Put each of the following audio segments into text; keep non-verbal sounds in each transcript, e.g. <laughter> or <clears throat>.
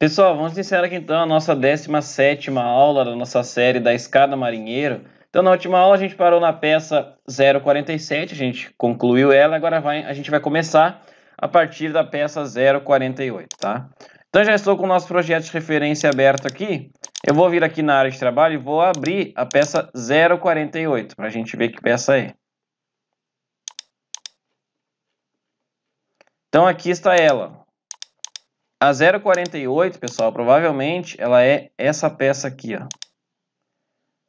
Pessoal, vamos iniciar aqui então a nossa 17 aula da nossa série da Escada Marinheiro. Então, na última aula, a gente parou na peça 047, a gente concluiu ela, agora vai, a gente vai começar a partir da peça 048, tá? Então, já estou com o nosso projeto de referência aberto aqui. Eu vou vir aqui na área de trabalho e vou abrir a peça 048, para a gente ver que peça é. Então, aqui está ela, a 0,48, pessoal, provavelmente ela é essa peça aqui, ó.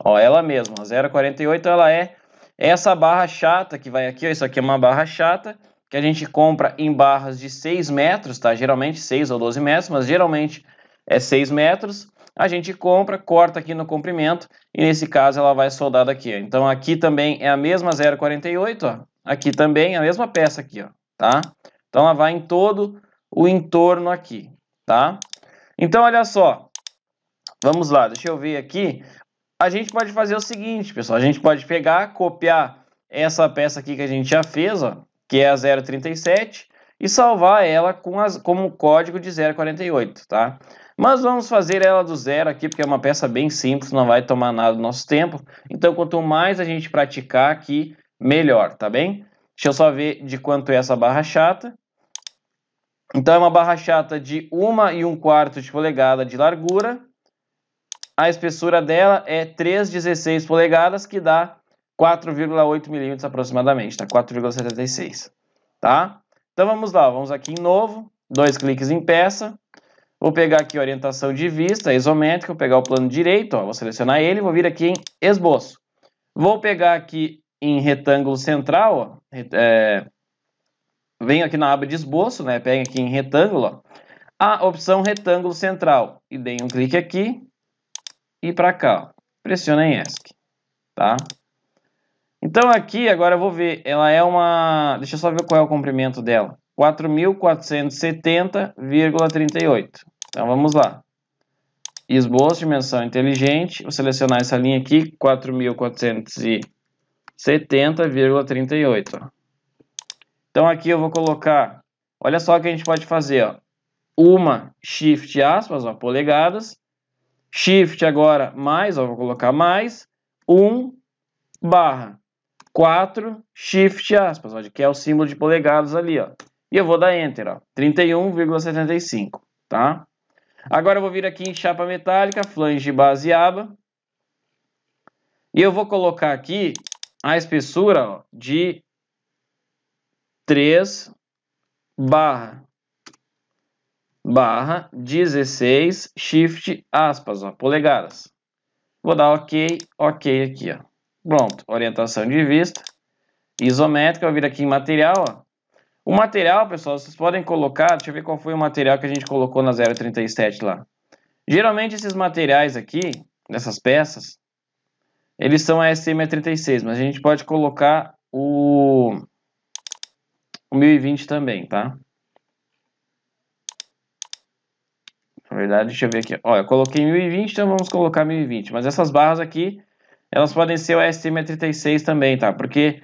Ó, ela mesma, a 0,48 ela é essa barra chata que vai aqui, ó, isso aqui é uma barra chata que a gente compra em barras de 6 metros, tá? Geralmente 6 ou 12 metros, mas geralmente é 6 metros. A gente compra, corta aqui no comprimento e nesse caso ela vai soldada aqui. Ó. Então aqui também é a mesma 0,48, ó. Aqui também é a mesma peça aqui, ó, tá? Então ela vai em todo o entorno aqui, tá? Então, olha só. Vamos lá, deixa eu ver aqui. A gente pode fazer o seguinte, pessoal. A gente pode pegar, copiar essa peça aqui que a gente já fez, ó, que é a 037, e salvar ela com as, como código de 048, tá? Mas vamos fazer ela do zero aqui, porque é uma peça bem simples, não vai tomar nada do nosso tempo. Então, quanto mais a gente praticar aqui, melhor, tá bem? Deixa eu só ver de quanto é essa barra chata. Então é uma barra chata de 1 e 1 quarto de polegada de largura. A espessura dela é 3,16 polegadas, que dá 4,8 milímetros aproximadamente, tá? 4,76, tá? Então vamos lá, vamos aqui em novo, dois cliques em peça. Vou pegar aqui orientação de vista, isométrica, vou pegar o plano direito, ó, vou selecionar ele, vou vir aqui em esboço. Vou pegar aqui em retângulo central, ó, é, Venho aqui na aba de esboço, né? Pega aqui em retângulo, ó, a opção retângulo central e dei um clique aqui e para cá. Ó. Pressiona em ESC, tá? Então aqui agora eu vou ver, ela é uma, deixa eu só ver qual é o comprimento dela. 4.470,38. Então vamos lá. Esboço, dimensão inteligente, vou selecionar essa linha aqui, 4.470,38. Então aqui eu vou colocar, olha só o que a gente pode fazer, ó. Uma shift aspas, ó, polegadas. Shift agora mais, ó, vou colocar mais. 1 um, barra 4 shift aspas, ó, que é o símbolo de polegadas ali, ó. E eu vou dar enter, ó. 31,75, tá? Agora eu vou vir aqui em chapa metálica, flange, base e aba. E eu vou colocar aqui a espessura ó, de 3 barra barra 16 shift aspas, ó, polegadas. Vou dar OK, OK aqui, ó. Pronto, orientação de vista isométrica, eu vir aqui em material, ó. O material, pessoal, vocês podem colocar, deixa eu ver qual foi o material que a gente colocou na 037 lá. Geralmente esses materiais aqui, dessas peças, eles são a SM36, mas a gente pode colocar o o 1020 também, tá? Na verdade, deixa eu ver aqui. Olha, eu coloquei 1020, então vamos colocar 1020. Mas essas barras aqui, elas podem ser o STM36 também, tá? Porque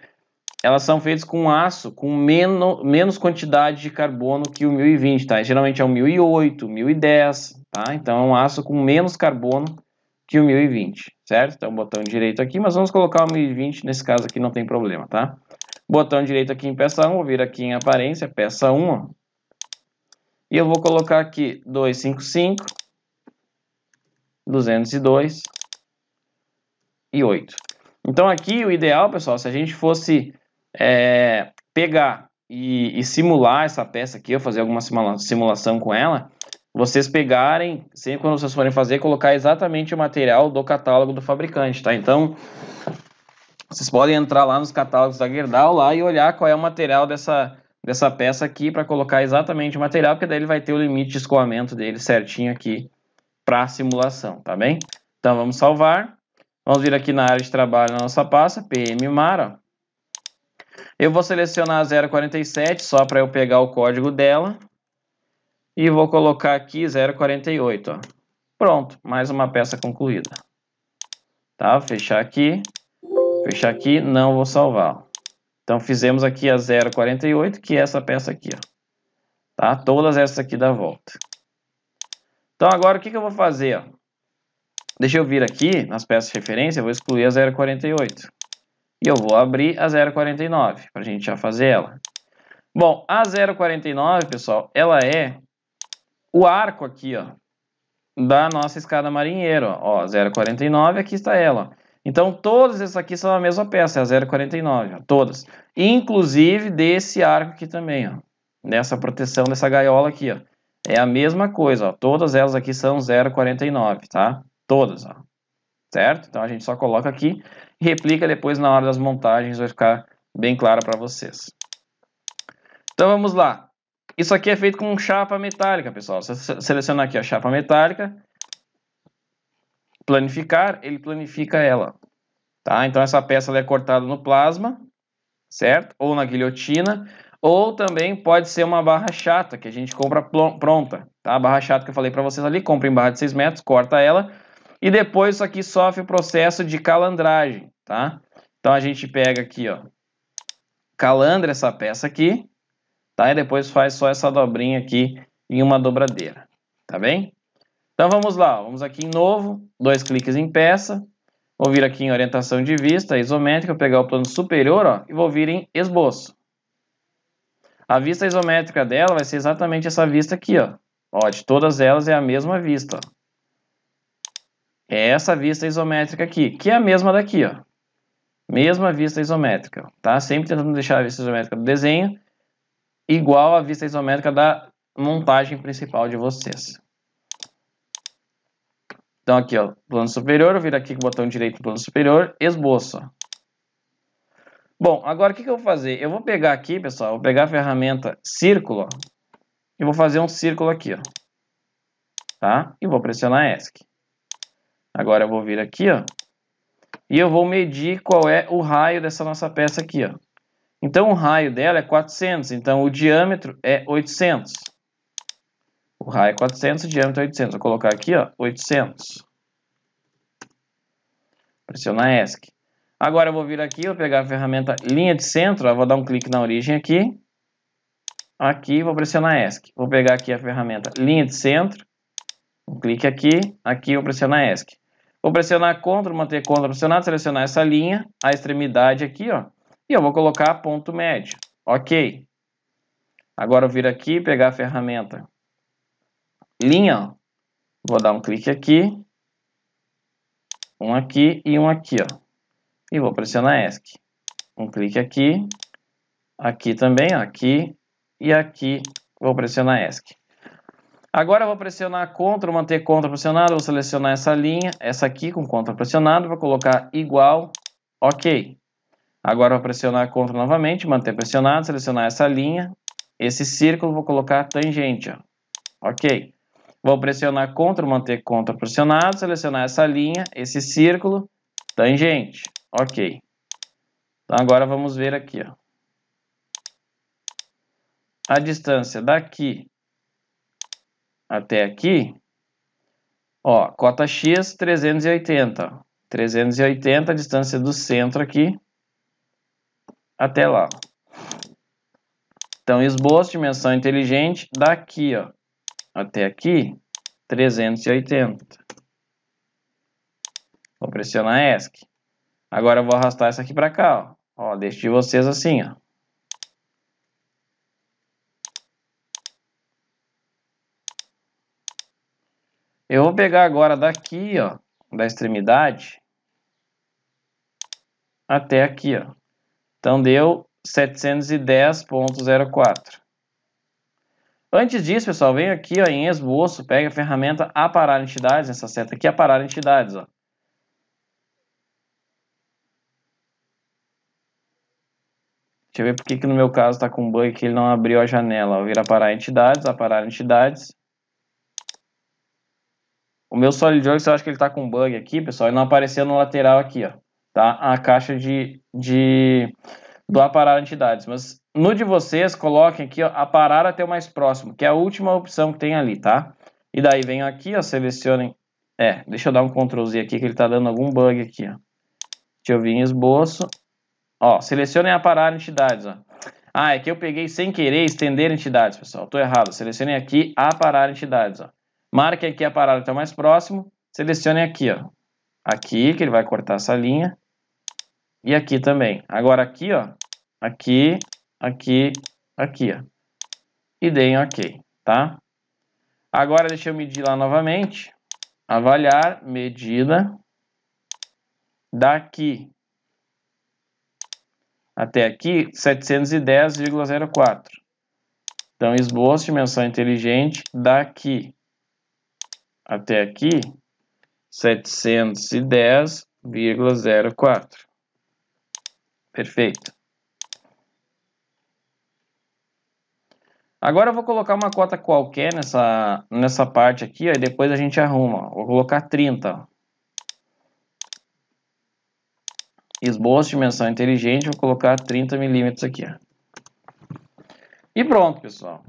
elas são feitas com aço com menos, menos quantidade de carbono que o 1020, tá? geralmente é o 1008, 1010, tá? Então é um aço com menos carbono que o 1020, certo? Então, botão direito aqui, mas vamos colocar o 1020, nesse caso aqui não tem problema, tá? botão direito aqui em peça 1, vou vir aqui em aparência, peça 1, e eu vou colocar aqui 255, 202 e 8. Então aqui o ideal, pessoal, se a gente fosse é, pegar e, e, simular essa peça aqui, ou fazer alguma simulação com ela, vocês pegarem, sempre quando vocês forem fazer, colocar exatamente o material do catálogo do fabricante, tá? Então, vocês podem entrar lá nos catálogos da Gerdau lá e olhar qual é o material dessa, dessa peça aqui para colocar exatamente o material, porque daí ele vai ter o limite de escoamento dele certinho aqui para a simulação, tá bem? Então vamos salvar. Vamos vir aqui na área de trabalho na nossa pasta, PM Mara. Eu vou selecionar a 047 só para eu pegar o código dela. E vou colocar aqui 048. Ó. Pronto, mais uma peça concluída. Tá? Fechar aqui. Fechar aqui, não vou salvar. Então fizemos aqui a 0,48, que é essa peça aqui. Ó. Tá? Todas essas aqui da volta. Então agora o que, que eu vou fazer? Ó? Deixa eu vir aqui nas peças de referência, eu vou excluir a 0,48. E eu vou abrir a 0,49, para a gente já fazer ela. Bom, a 0,49, pessoal, ela é o arco aqui, ó, da nossa escada marinheiro. Ó, ó 0,49, aqui está ela. Ó. Então, todas essas aqui são a mesma peça, é a 0,49, todas. Inclusive desse arco aqui também, ó. Nessa proteção dessa gaiola aqui, ó. É a mesma coisa, ó. Todas elas aqui são 0,49, tá? Todas, ó. Certo? Então, a gente só coloca aqui e replica depois na hora das montagens, vai ficar bem claro para vocês. Então, vamos lá. Isso aqui é feito com chapa metálica, pessoal. Você seleciona aqui a chapa metálica, planificar, ele planifica ela. Tá? Então essa peça é cortada no plasma, certo? Ou na guilhotina, ou também pode ser uma barra chata que a gente compra pronta, tá? A barra chata que eu falei para vocês ali, compra em barra de 6 metros, corta ela e depois isso aqui sofre o processo de calandragem, tá? Então a gente pega aqui, ó, calandra essa peça aqui, tá? E depois faz só essa dobrinha aqui em uma dobradeira, tá bem? Então vamos lá, vamos aqui em novo, dois cliques em peça, vou vir aqui em orientação de vista, isométrica, pegar o plano superior ó, e vou vir em esboço. A vista isométrica dela vai ser exatamente essa vista aqui, ó. ó de todas elas é a mesma vista. Ó. É essa vista isométrica aqui, que é a mesma daqui, ó. Mesma vista isométrica, tá? Sempre tentando deixar a vista isométrica do desenho igual à vista isométrica da montagem principal de vocês. Então aqui, ó, plano superior, eu vir aqui com o botão direito plano superior, esboço. Bom, agora o que, que eu vou fazer? Eu vou pegar aqui, pessoal, vou pegar a ferramenta círculo, ó, e vou fazer um círculo aqui, ó. Tá? E vou pressionar ESC. Agora eu vou vir aqui, ó, e eu vou medir qual é o raio dessa nossa peça aqui, ó. Então o raio dela é 400, então o diâmetro é 800. O raio é 400, o diâmetro é 800. Vou colocar aqui, ó, 800. Pressionar ESC. Agora eu vou vir aqui, vou pegar a ferramenta linha de centro, ó, vou dar um clique na origem aqui. Aqui, vou pressionar ESC. Vou pegar aqui a ferramenta linha de centro, um clique aqui, aqui vou pressionar ESC. Vou pressionar CTRL, manter CTRL pressionado, selecionar essa linha, a extremidade aqui, ó. E eu vou colocar ponto médio. Ok. Agora eu vir aqui, pegar a ferramenta linha, ó. Vou dar um clique aqui, um aqui e um aqui, ó. E vou pressionar ESC. Um clique aqui, aqui também, ó, aqui e aqui. Vou pressionar ESC. Agora vou pressionar CTRL, manter CTRL pressionado, vou selecionar essa linha, essa aqui com CTRL pressionado, vou colocar igual, OK. Agora vou pressionar CTRL novamente, manter pressionado, selecionar essa linha, esse círculo, vou colocar tangente, ó. OK. Vou pressionar CTRL, manter CTRL pressionado, selecionar essa linha, esse círculo, tangente. Tá, ok. Então agora vamos ver aqui. Ó. A distância daqui até aqui, ó, cota X 380. 380 a distância do centro aqui até lá. Então, esboço dimensão inteligente daqui ó, até aqui 380. Vou pressionar ESC. Agora eu vou arrastar essa aqui para cá, ó. ó. Deixo de vocês assim, ó. Eu vou pegar agora daqui, ó, da extremidade até aqui, ó. Então deu 710.04. Antes disso, pessoal, vem aqui ó, em esboço, pega a ferramenta aparar entidades, essa seta aqui, aparar entidades. Ó. Deixa eu ver porque que no meu caso está com bug que ele não abriu a janela. Vira aparar entidades, aparar entidades. O meu SolidWorks, eu acho que ele está com bug aqui, pessoal. e não apareceu no lateral aqui, ó. Tá? A caixa de, de do aparar entidades. Mas no de vocês, coloquem aqui ó, aparar até o mais próximo, que é a última opção que tem ali, tá? E daí vem aqui, ó, selecionem. É, deixa eu dar um Ctrl Z aqui, que ele tá dando algum bug aqui, ó. Deixa eu vir em esboço. Ó, selecionem aparar entidades, ó. Ah, é que eu peguei sem querer estender entidades, pessoal. Tô errado. Selecionem aqui aparar entidades, ó. Marquem aqui aparar até o mais próximo. Selecionem aqui, ó. Aqui, que ele vai cortar essa linha e aqui também. Agora aqui, ó, aqui, aqui, aqui, ó. E dei OK, tá? Agora deixa eu medir lá novamente. Avaliar, medida. Daqui até aqui, 710,04. Então, esboço, dimensão inteligente, daqui até aqui, 710,04. Perfeito. Agora eu vou colocar uma cota qualquer nessa, nessa parte aqui, ó, e depois a gente arruma. Vou colocar 30. Ó. Esboço, dimensão inteligente, vou colocar 30 milímetros aqui. Ó. E pronto, pessoal.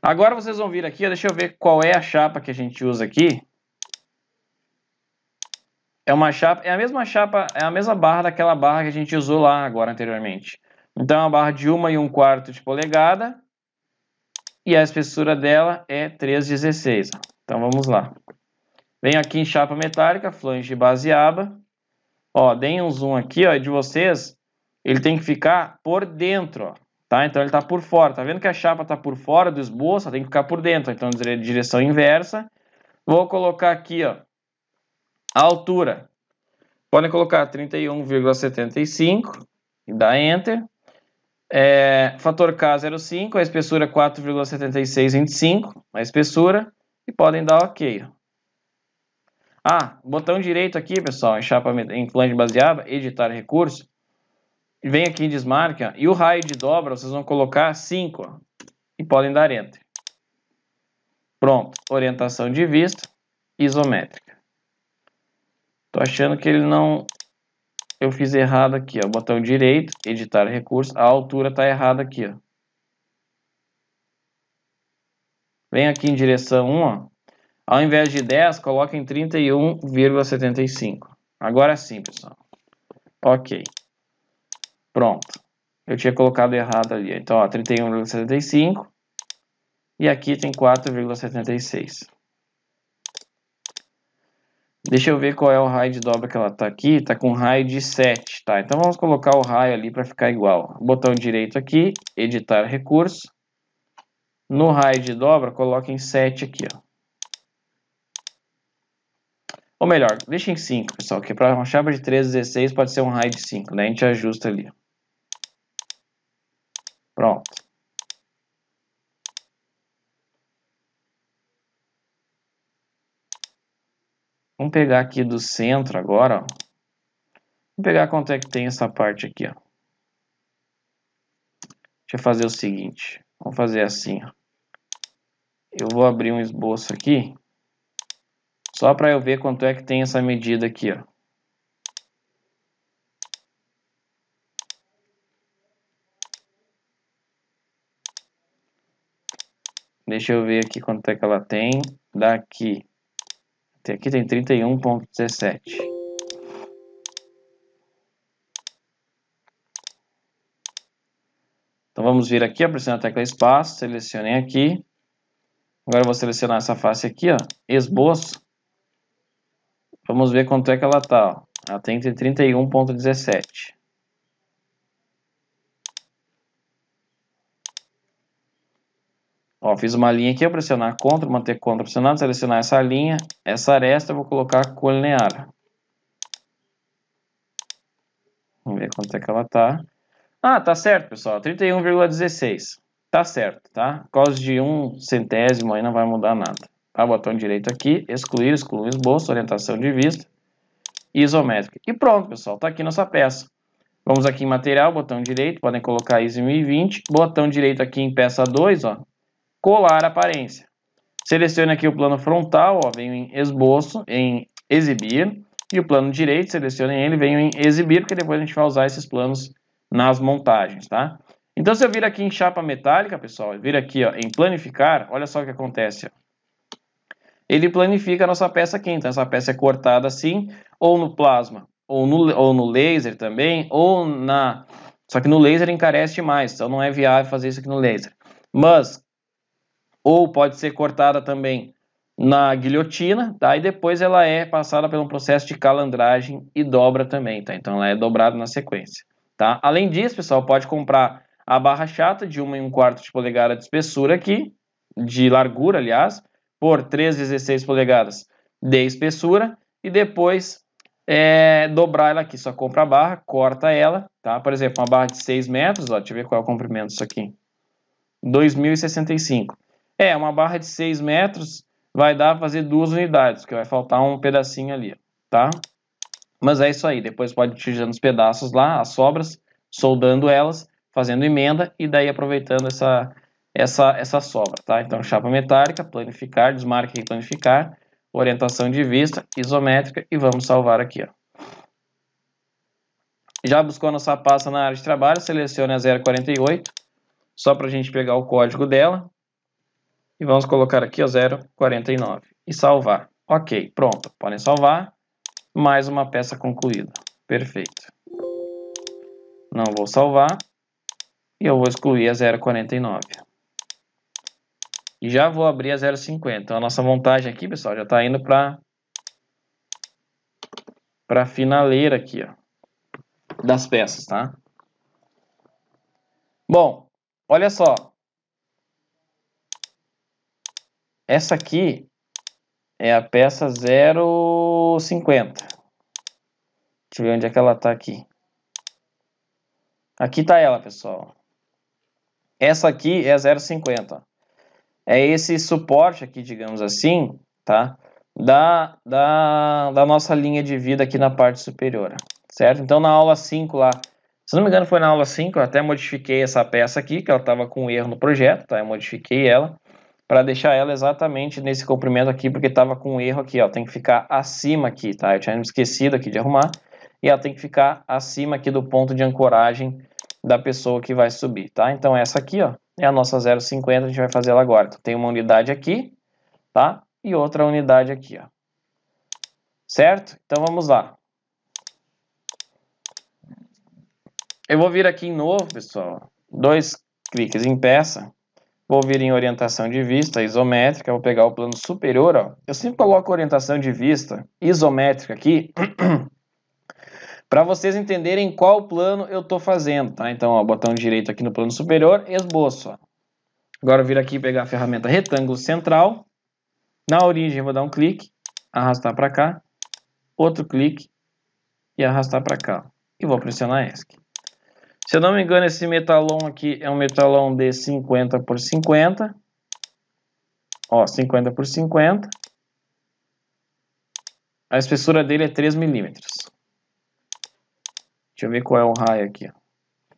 Agora vocês vão vir aqui, ó, deixa eu ver qual é a chapa que a gente usa aqui. É uma chapa, é a mesma chapa, é a mesma barra daquela barra que a gente usou lá agora anteriormente. Então é uma barra de 1 e 1 quarto de polegada e a espessura dela é 3,16. Então vamos lá. Venho aqui em chapa metálica, flange base aba. Ó, deem um zoom aqui, ó, de vocês, ele tem que ficar por dentro, ó, tá? Então ele tá por fora, tá vendo que a chapa tá por fora do esboço, tem que ficar por dentro, então direção inversa. Vou colocar aqui, ó, a altura, podem colocar 31,75 e dar Enter. É, fator K05, a espessura 4,7625, a espessura, e podem dar OK. Ah, botão direito aqui, pessoal, em chapa em flange baseada, editar recurso. Vem aqui em desmarca, e o raio de dobra vocês vão colocar 5, e podem dar Enter. Pronto, orientação de vista, isométrica. Tô achando que ele não... Eu fiz errado aqui, ó. Botão direito, editar recurso. A altura tá errada aqui, ó. Vem aqui em direção 1, ó. Ao invés de 10, coloca em 31,75. Agora sim, pessoal. Ok. Pronto. Eu tinha colocado errado ali. Então, 31,75. E aqui tem 4,76. Deixa eu ver qual é o raio de dobra que ela tá aqui. Tá com raio de 7, tá? Então vamos colocar o raio ali para ficar igual. Botão direito aqui, editar recurso. No raio de dobra, coloca em 7 aqui, ó. Ou melhor, deixa em 5, pessoal, que para uma chapa de 13, 16 pode ser um raio de 5, né? A gente ajusta ali. Pronto. Vamos pegar aqui do centro agora, ó. Vamos pegar quanto é que tem essa parte aqui, ó. Deixa eu fazer o seguinte. Vamos fazer assim, ó. Eu vou abrir um esboço aqui. Só para eu ver quanto é que tem essa medida aqui, ó. Deixa eu ver aqui quanto é que ela tem. Daqui Aqui tem 31.17. Então vamos vir aqui, pressionar a tecla espaço, selecionem aqui. Agora eu vou selecionar essa face aqui, ó, esboço. Vamos ver quanto é que ela tá, Ela tem 31.17. Ó, fiz uma linha aqui, eu pressionar CTRL, manter CTRL pressionado, selecionar essa linha, essa aresta, eu vou colocar colinear. Vamos ver quanto é que ela tá. Ah, tá certo, pessoal, 31,16. Tá certo, tá? Por causa de um centésimo aí não vai mudar nada. Tá, botão direito aqui, excluir, excluir esboço, orientação de vista, isométrica. E pronto, pessoal, tá aqui nossa peça. Vamos aqui em material, botão direito, podem colocar ISO 1020, botão direito aqui em peça 2, ó, colar a aparência. Selecione aqui o plano frontal, ó, venho em esboço, em exibir, e o plano direito, selecione ele, venho em exibir, porque depois a gente vai usar esses planos nas montagens, tá? Então, se eu vir aqui em chapa metálica, pessoal, eu vir aqui ó, em planificar, olha só o que acontece. Ó. Ele planifica a nossa peça aqui, então essa peça é cortada assim, ou no plasma, ou no, ou no laser também, ou na... Só que no laser encarece mais, então não é viável fazer isso aqui no laser. Mas, ou pode ser cortada também na guilhotina, tá? E depois ela é passada por um processo de calandragem e dobra também, tá? Então ela é dobrada na sequência, tá? Além disso, pessoal, pode comprar a barra chata de 1 e 1 quarto de polegada de espessura aqui, de largura, aliás, por 3,16 polegadas de espessura e depois é, dobrar ela aqui. Só compra a barra, corta ela, tá? Por exemplo, uma barra de 6 metros, ó, deixa eu ver qual é o comprimento disso aqui. 2065. É, uma barra de 6 metros vai dar para fazer duas unidades, que vai faltar um pedacinho ali, tá? Mas é isso aí, depois pode utilizando os pedaços lá, as sobras, soldando elas, fazendo emenda e daí aproveitando essa, essa, essa sobra, tá? Então chapa metálica, planificar, desmarque e planificar, orientação de vista, isométrica e vamos salvar aqui, ó. Já buscou nossa pasta na área de trabalho, selecione a 048, só para a gente pegar o código dela e vamos colocar aqui a 0,49 e salvar. Ok, pronto. Podem salvar. Mais uma peça concluída. Perfeito. Não vou salvar. E eu vou excluir a 0,49. E já vou abrir a 0,50. Então a nossa montagem aqui, pessoal, já está indo para para a finaleira aqui, ó, das peças, tá? Bom, olha só, Essa aqui é a peça 050. Deixa eu ver onde é que ela tá aqui. Aqui tá ela, pessoal. Essa aqui é 050. É esse suporte aqui, digamos assim, tá? Da, da, da nossa linha de vida aqui na parte superior, certo? Então, na aula 5 lá, se não me engano foi na aula 5, eu até modifiquei essa peça aqui, que ela tava com um erro no projeto, tá? Eu modifiquei ela para deixar ela exatamente nesse comprimento aqui, porque estava com um erro aqui, ó, tem que ficar acima aqui, tá? Eu tinha esquecido aqui de arrumar, e ela tem que ficar acima aqui do ponto de ancoragem da pessoa que vai subir, tá? Então essa aqui, ó, é a nossa 0,50, a gente vai fazer ela agora. Então tem uma unidade aqui, tá? E outra unidade aqui, ó. Certo? Então vamos lá. Eu vou vir aqui em novo, pessoal, dois cliques em peça, Vou vir em orientação de vista isométrica, vou pegar o plano superior. Ó. Eu sempre coloco orientação de vista isométrica aqui <clears throat> para vocês entenderem qual plano eu estou fazendo. Tá? Então, ó, botão direito aqui no plano superior, esboço. Ó. Agora eu vir aqui pegar a ferramenta retângulo central. Na origem, vou dar um clique, arrastar para cá, outro clique e arrastar para cá. E vou pressionar ESC. Se eu não me engano, esse metalon aqui é um metalon de 50 por 50. Ó, 50 por 50. A espessura dele é 3 milímetros. Deixa eu ver qual é o raio aqui.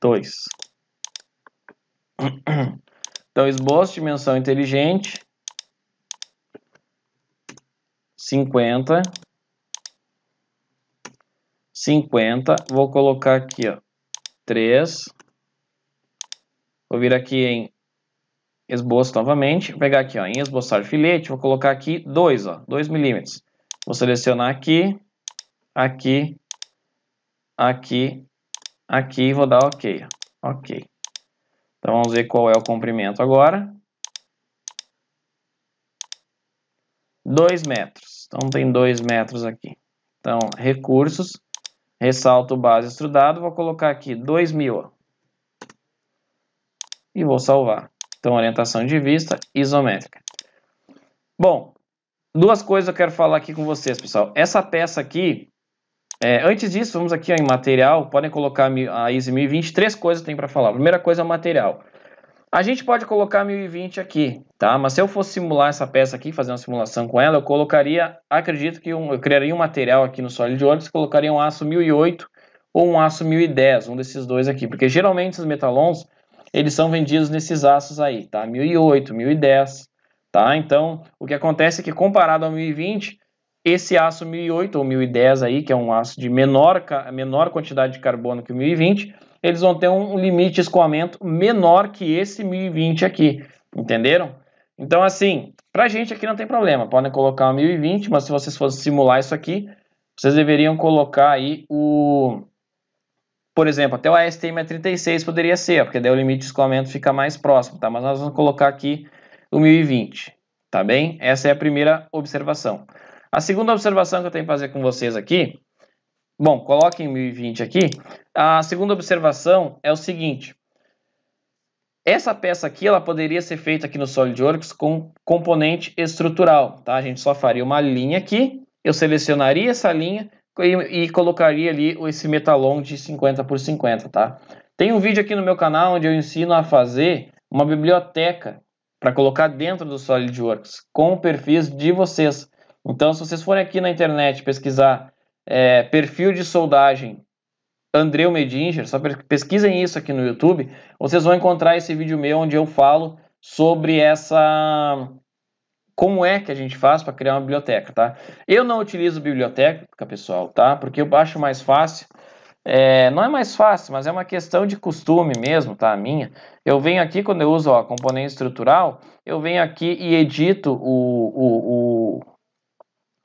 2. Então, esboço, dimensão inteligente. 50. 50. Vou colocar aqui, ó. 3. Vou vir aqui em esboço novamente, vou pegar aqui ó, em esboçar filete, vou colocar aqui 2, ó, 2 milímetros. Vou selecionar aqui, aqui, aqui, aqui e vou dar OK. OK. Então vamos ver qual é o comprimento agora. 2 metros. Então tem 2 metros aqui. Então, recursos, ressalto o base estudado, vou colocar aqui 2000 e vou salvar. Então, orientação de vista isométrica. Bom, duas coisas eu quero falar aqui com vocês, pessoal. Essa peça aqui, é, antes disso, vamos aqui ó, em material, podem colocar a ISO 1020, três coisas tem para falar. A primeira coisa é o material. A gente pode colocar 1020 aqui, tá? Mas se eu fosse simular essa peça aqui, fazer uma simulação com ela, eu colocaria, acredito que um, eu criaria um material aqui no SolidWorks, colocaria um aço 1008 ou um aço 1010, um desses dois aqui, porque geralmente esses metalons, eles são vendidos nesses aços aí, tá? 1008, 1010, tá? Então, o que acontece é que comparado ao 1020, esse aço 1008 ou 1010 aí, que é um aço de menor, menor quantidade de carbono que o 1020, eles vão ter um limite de escoamento menor que esse 1020 aqui, entenderam? Então, assim, pra gente aqui não tem problema, podem colocar o 1020, mas se vocês fossem simular isso aqui, vocês deveriam colocar aí o... Por exemplo, até o ASTM 36 é poderia ser, porque daí o limite de escoamento fica mais próximo, tá? Mas nós vamos colocar aqui o 1020, tá bem? Essa é a primeira observação. A segunda observação que eu tenho que fazer com vocês aqui Bom, coloquem 1020 aqui. A segunda observação é o seguinte. Essa peça aqui ela poderia ser feita aqui no SolidWorks com componente estrutural. Tá? A gente só faria uma linha aqui, eu selecionaria essa linha e, e colocaria ali esse metalon de 50 por 50. Tá? Tem um vídeo aqui no meu canal onde eu ensino a fazer uma biblioteca para colocar dentro do SolidWorks com perfis de vocês. Então, se vocês forem aqui na internet pesquisar é, perfil de soldagem Andreu Medinger, só pesquisem isso aqui no YouTube, vocês vão encontrar esse vídeo meu onde eu falo sobre essa como é que a gente faz para criar uma biblioteca, tá? Eu não utilizo biblioteca, pessoal, tá? Porque eu acho mais fácil. É, não é mais fácil, mas é uma questão de costume mesmo, tá? A minha. Eu venho aqui, quando eu uso a componente estrutural, eu venho aqui e edito o, o,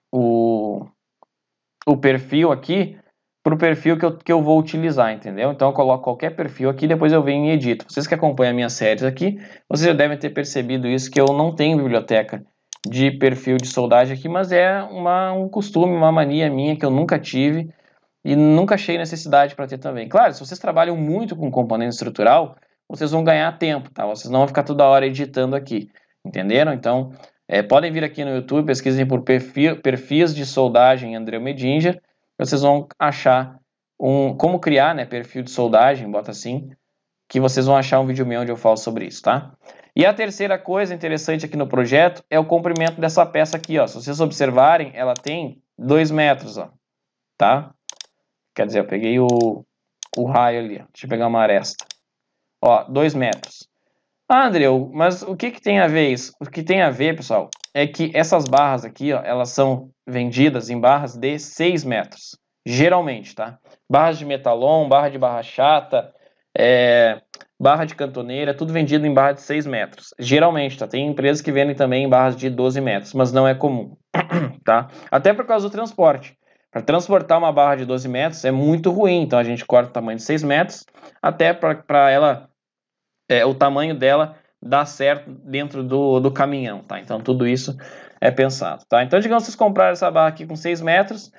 o, o o perfil aqui para o perfil que eu, que eu vou utilizar, entendeu? Então eu coloco qualquer perfil aqui, depois eu venho e edito. Vocês que acompanham minhas séries aqui, vocês já devem ter percebido isso, que eu não tenho biblioteca de perfil de soldagem aqui, mas é uma, um costume, uma mania minha que eu nunca tive e nunca achei necessidade para ter também. Claro, se vocês trabalham muito com componente estrutural, vocês vão ganhar tempo, tá? Vocês não vão ficar toda hora editando aqui, entenderam? Então, é, podem vir aqui no YouTube, pesquisem por perfil, perfis de soldagem André Medinger vocês vão achar um como criar né, perfil de soldagem, bota assim, que vocês vão achar um vídeo meu onde eu falo sobre isso, tá? E a terceira coisa interessante aqui no projeto é o comprimento dessa peça aqui, ó. Se vocês observarem, ela tem 2 metros, ó, tá? Quer dizer, eu peguei o, o raio ali, ó. deixa eu pegar uma aresta. Ó, 2 metros. Ah, mas o que, que tem a ver isso? O que tem a ver, pessoal, é que essas barras aqui, ó, elas são vendidas em barras de 6 metros, geralmente, tá? Barras de metalon, barra de barra chata, é, barra de cantoneira, é tudo vendido em barra de 6 metros. Geralmente, tá? Tem empresas que vendem também em barras de 12 metros, mas não é comum, <clears throat> tá? Até por causa do transporte. Para transportar uma barra de 12 metros é muito ruim, então a gente corta o tamanho de 6 metros, até para ela é, o tamanho dela dá certo dentro do, do caminhão, tá? Então tudo isso é pensado, tá? Então digamos que vocês compraram essa barra aqui com 6 metros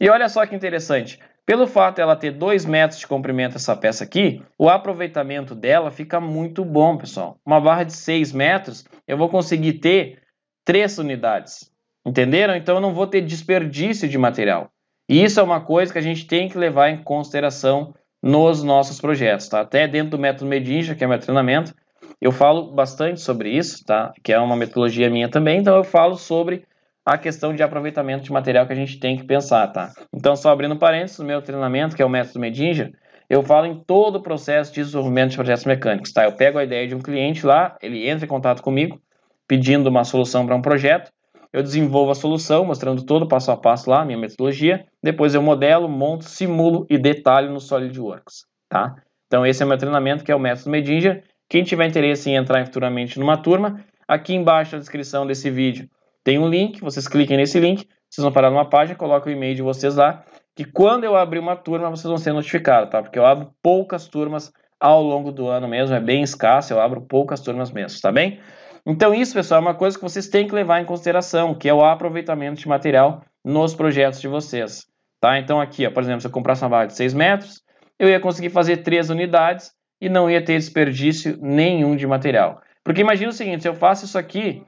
e olha só que interessante, pelo fato dela ter 2 metros de comprimento essa peça aqui, o aproveitamento dela fica muito bom, pessoal. Uma barra de 6 metros, eu vou conseguir ter 3 unidades, entenderam? Então eu não vou ter desperdício de material. E isso é uma coisa que a gente tem que levar em consideração nos nossos projetos, tá? Até dentro do método Medinja, que é meu treinamento, eu falo bastante sobre isso, tá? Que é uma metodologia minha também, então eu falo sobre a questão de aproveitamento de material que a gente tem que pensar, tá? Então, só abrindo parênteses, no meu treinamento, que é o método Medinja, eu falo em todo o processo de desenvolvimento de projetos mecânicos, tá? Eu pego a ideia de um cliente lá, ele entra em contato comigo, pedindo uma solução para um projeto, eu desenvolvo a solução, mostrando todo o passo a passo lá, minha metodologia. Depois eu modelo, monto, simulo e detalho no SolidWorks, tá? Então esse é o meu treinamento, que é o método Medinger. Quem tiver interesse em entrar futuramente numa turma, aqui embaixo na descrição desse vídeo tem um link, vocês cliquem nesse link, vocês vão parar numa página, colocam o e-mail de vocês lá, que quando eu abrir uma turma, vocês vão ser notificados, tá? Porque eu abro poucas turmas ao longo do ano mesmo, é bem escasso, eu abro poucas turmas mesmo, tá bem? Então, isso, pessoal, é uma coisa que vocês têm que levar em consideração, que é o aproveitamento de material nos projetos de vocês. Tá? Então, aqui, ó, por exemplo, se eu comprasse uma barra de 6 metros, eu ia conseguir fazer 3 unidades e não ia ter desperdício nenhum de material. Porque imagina o seguinte, se eu faço isso aqui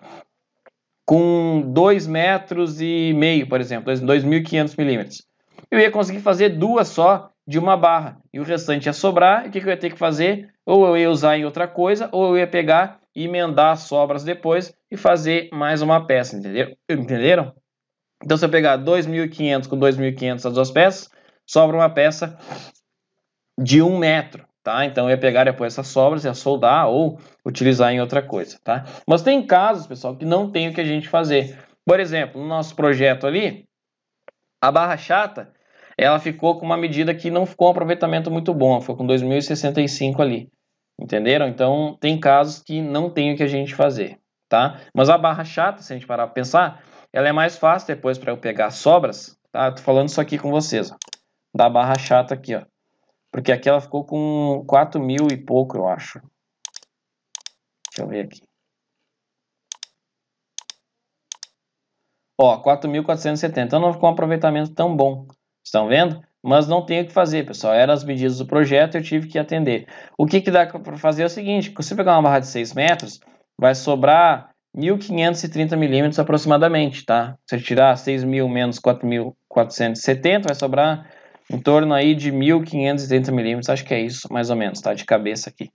com 2 metros e meio, por exemplo, 2.500 milímetros, eu ia conseguir fazer duas só de uma barra e o restante ia sobrar. E o que eu ia ter que fazer? Ou eu ia usar em outra coisa, ou eu ia pegar emendar as sobras depois e fazer mais uma peça, entenderam? entenderam? Então, se eu pegar 2.500 com 2.500 as duas peças, sobra uma peça de um metro, tá? Então, eu ia pegar depois essas sobras, ia soldar ou utilizar em outra coisa, tá? Mas tem casos, pessoal, que não tem o que a gente fazer. Por exemplo, no nosso projeto ali, a barra chata, ela ficou com uma medida que não ficou um aproveitamento muito bom, ficou com 2.065 ali. Entenderam? Então, tem casos que não tem o que a gente fazer, tá? Mas a barra chata, se a gente parar para pensar, ela é mais fácil depois para eu pegar sobras, tá? Eu tô falando isso aqui com vocês, ó, da barra chata aqui, ó. Porque aqui ela ficou com 4 mil e pouco, eu acho. Deixa eu ver aqui. Ó, 4.470. Então não ficou um aproveitamento tão bom. Estão vendo? mas não tem o que fazer, pessoal. Eram as medidas do projeto, eu tive que atender. O que, que dá para fazer é o seguinte: se você pegar uma barra de 6 metros, vai sobrar 1.530 milímetros aproximadamente, tá? Se você tirar 6.000 menos 4.470, vai sobrar em torno aí de 1.530 milímetros, acho que é isso, mais ou menos, tá? De cabeça aqui.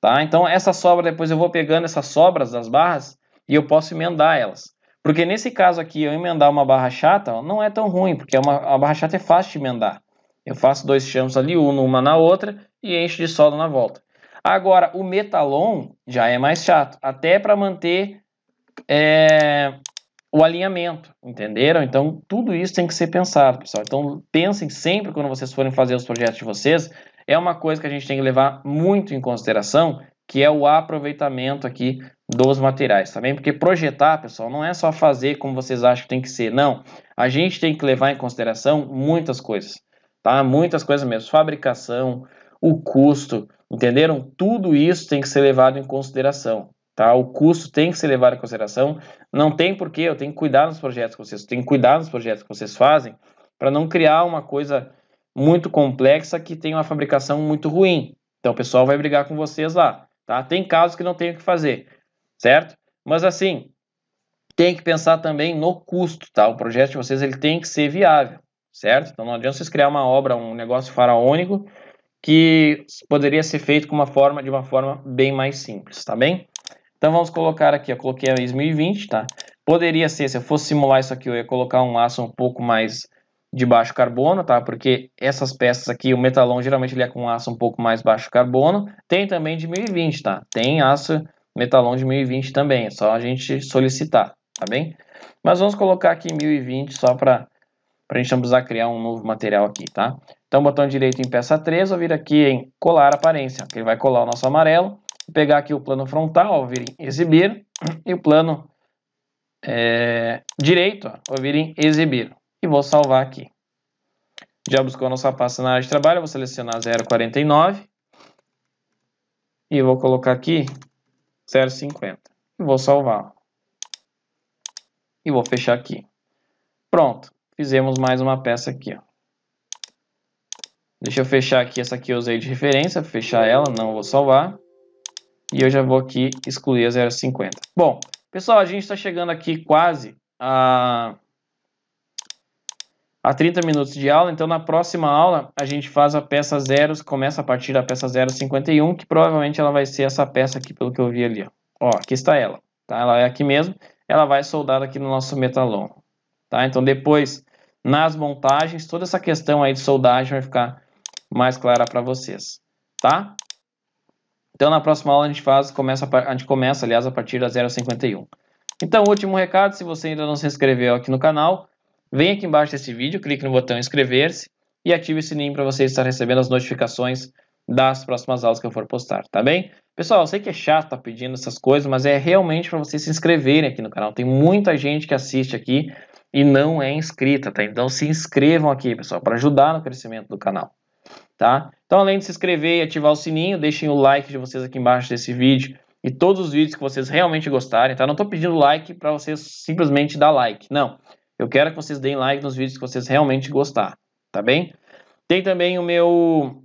Tá? Então, essa sobra, depois eu vou pegando essas sobras das barras e eu posso emendar elas. Porque nesse caso aqui, eu emendar uma barra chata não é tão ruim, porque é uma, a barra chata é fácil de emendar. Eu faço dois champs ali, uma na outra e encho de solda na volta. Agora, o metalon já é mais chato, até para manter é, o alinhamento, entenderam? Então, tudo isso tem que ser pensado, pessoal. Então, pensem sempre quando vocês forem fazer os projetos de vocês, é uma coisa que a gente tem que levar muito em consideração, que é o aproveitamento aqui dos materiais, tá Porque projetar, pessoal, não é só fazer como vocês acham que tem que ser, não. A gente tem que levar em consideração muitas coisas, tá? Muitas coisas mesmo, fabricação, o custo, entenderam? Tudo isso tem que ser levado em consideração, tá? O custo tem que ser levado em consideração. Não tem porquê, eu tenho que cuidar dos projetos que vocês, tenho que cuidar dos projetos que vocês fazem para não criar uma coisa muito complexa que tem uma fabricação muito ruim. Então o pessoal vai brigar com vocês lá tá? Tem casos que não tem o que fazer, certo? Mas assim, tem que pensar também no custo, tá? O projeto de vocês ele tem que ser viável, certo? Então não adianta vocês criar uma obra, um negócio faraônico que poderia ser feito com uma forma de uma forma bem mais simples, tá bem? Então vamos colocar aqui, eu coloquei a 2020, tá? Poderia ser, se eu fosse simular isso aqui, eu ia colocar um laço um pouco mais de baixo carbono, tá? Porque essas peças aqui, o metalon geralmente ele é com aço um pouco mais baixo carbono. Tem também de 1020, tá? Tem aço metalon de 1020 também, é só a gente solicitar, tá bem? Mas vamos colocar aqui 1020 só para a gente não precisar criar um novo material aqui, tá? Então, botão direito em peça 3, vou vir aqui em colar aparência, que ele vai colar o nosso amarelo. pegar aqui o plano frontal, vou vir em exibir, e o plano é, direito, ó, vou vir em exibir, e vou salvar aqui. Já buscou nossa pasta na área de trabalho, vou selecionar 049 e vou colocar aqui 050 e vou salvar e vou fechar aqui. Pronto, fizemos mais uma peça aqui. Ó. Deixa eu fechar aqui, essa aqui eu usei de referência, fechar ela, não vou salvar. E eu já vou aqui excluir a 0,50. Bom, pessoal, a gente está chegando aqui quase a a 30 minutos de aula. Então, na próxima aula, a gente faz a peça 0, começa a partir da peça 051, que provavelmente ela vai ser essa peça aqui, pelo que eu vi ali. Ó, ó aqui está ela. Tá? Ela é aqui mesmo. Ela vai soldada aqui no nosso metalon. Tá? Então, depois, nas montagens, toda essa questão aí de soldagem vai ficar mais clara para vocês. Tá? Então, na próxima aula, a gente faz, começa, a gente começa, aliás, a partir da 051. Então, último recado, se você ainda não se inscreveu aqui no canal, Venha aqui embaixo desse vídeo, clique no botão inscrever-se e ative o sininho para você estar recebendo as notificações das próximas aulas que eu for postar, tá bem? Pessoal, eu sei que é chato estar tá pedindo essas coisas, mas é realmente para vocês se inscreverem aqui no canal. Tem muita gente que assiste aqui e não é inscrita, tá? Então se inscrevam aqui, pessoal, para ajudar no crescimento do canal, tá? Então além de se inscrever e ativar o sininho, deixem o like de vocês aqui embaixo desse vídeo e todos os vídeos que vocês realmente gostarem, tá? Não estou pedindo like para vocês simplesmente dar like, não. Eu quero que vocês deem like nos vídeos que vocês realmente gostar, tá bem? Tem também o meu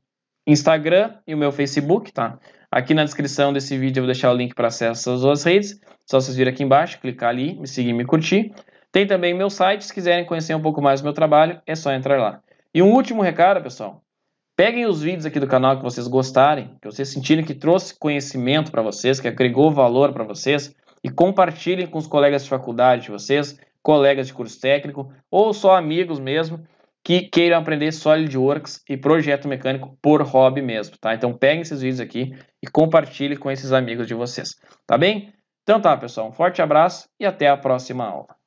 Instagram e o meu Facebook, tá? Aqui na descrição desse vídeo eu vou deixar o link para acesso às duas redes. Só vocês virem aqui embaixo, clicar ali, me seguir e me curtir. Tem também o meu site, se quiserem conhecer um pouco mais do meu trabalho, é só entrar lá. E um último recado, pessoal. Peguem os vídeos aqui do canal que vocês gostarem, que vocês sentirem que trouxe conhecimento para vocês, que agregou valor para vocês, e compartilhem com os colegas de faculdade de vocês, colegas de curso técnico ou só amigos mesmo que queiram aprender SolidWorks e projeto mecânico por hobby mesmo, tá? Então peguem esses vídeos aqui e compartilhe com esses amigos de vocês, tá bem? Então tá, pessoal, um forte abraço e até a próxima aula.